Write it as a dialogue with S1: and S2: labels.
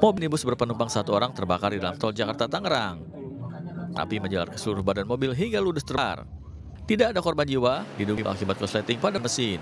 S1: Mobil Minibus berpenumpang satu orang terbakar di dalam tol Jakarta Tangerang. Tapi menjalar ke seluruh badan mobil hingga ludes terbakar. Tidak ada korban jiwa, diduga akibat korsleting pada mesin.